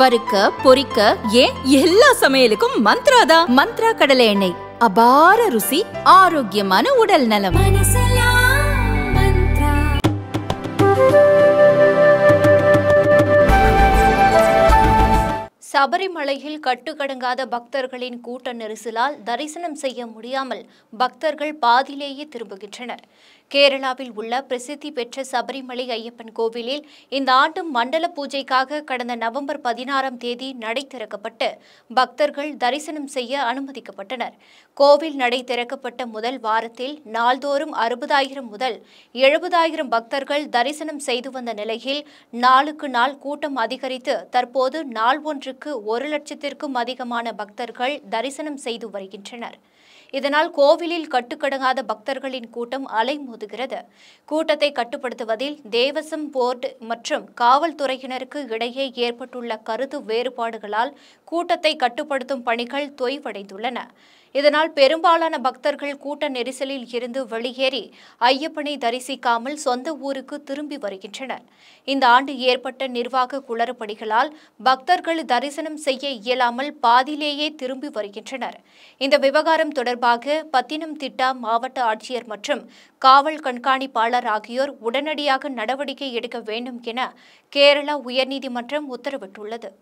வறுக்க பொரிக்க ஏன் எல்லா சமையலுக்கும் மந்த்ரா தான் மந்த்ரா கடலை எண்ணெய் அபார ருசி ஆரோக்கியமான உடல் நலம் சபரிமலையில் கட்டுக்கடங்காத பக்தர்களின் கூட்ட நெரிசலால் தரிசனம் செய்ய முடியாமல் பக்தர்கள் பாதியிலேயே திரும்புகின்றனர் கேரளாவில் உள்ள பிரசித்தி பெற்ற சபரிமலை ஐயப்பன் கோவிலில் இந்த ஆண்டு மண்டல பூஜைக்காக கடந்த நவம்பர் பதினாறாம் தேதி நடை திறக்கப்பட்டு பக்தர்கள் தரிசனம் செய்ய அனுமதிக்கப்பட்டனர் கோவில் நடை திறக்கப்பட்ட முதல் வாரத்தில் நாள்தோறும் அறுபதாயிரம் முதல் எழுபதாயிரம் பக்தர்கள் தரிசனம் செய்து வந்த நிலையில் நாளுக்கு நாள் கூட்டம் அதிகரித்து தற்போது நாள் ஒன்று ஆண்டுக்கு ஒரு லட்சத்திற்கும் அதிகமான பக்தர்கள் தரிசனம் செய்து வருகின்றனர் இதனால் கோவிலில் கட்டுக்கடங்காத பக்தர்களின் கூட்டம் அலைமோதுகிறது கூட்டத்தை கட்டுப்படுத்துவதில் தேவசம் போர்டு மற்றும் காவல்துறையினருக்கு இடையே ஏற்பட்டுள்ள கருத்து வேறுபாடுகளால் கூட்டத்தை கட்டுப்படுத்தும் பணிகள் தொய்வடைந்துள்ளன இதனால் பெரும்பாலான பக்தர்கள் கூட்ட நெரிசலில் இருந்து வெளியேறி ஐயப்பனை தரிசிக்காமல் சொந்த ஊருக்கு திரும்பி வருகின்றனர் இந்த ஆண்டு ஏற்பட்ட நிர்வாக குளறுபடிகளால் பக்தர்கள் தரி தரிசனம் செய்ய இயலாமல் பாதியிலேயே திரும்பி வருகின்றனர் இந்த விவகாரம் தொடர்பாக பத்தினம் திட்டா மாவட்ட ஆட்சியர் மற்றும் காவல் கண்காணிப்பாளர் ஆகியோர் உடனடியாக நடவடிக்கை எடுக்க வேண்டும் என கேரளா உயர்நீதிமன்றம் உத்தரவிட்டுள்ளது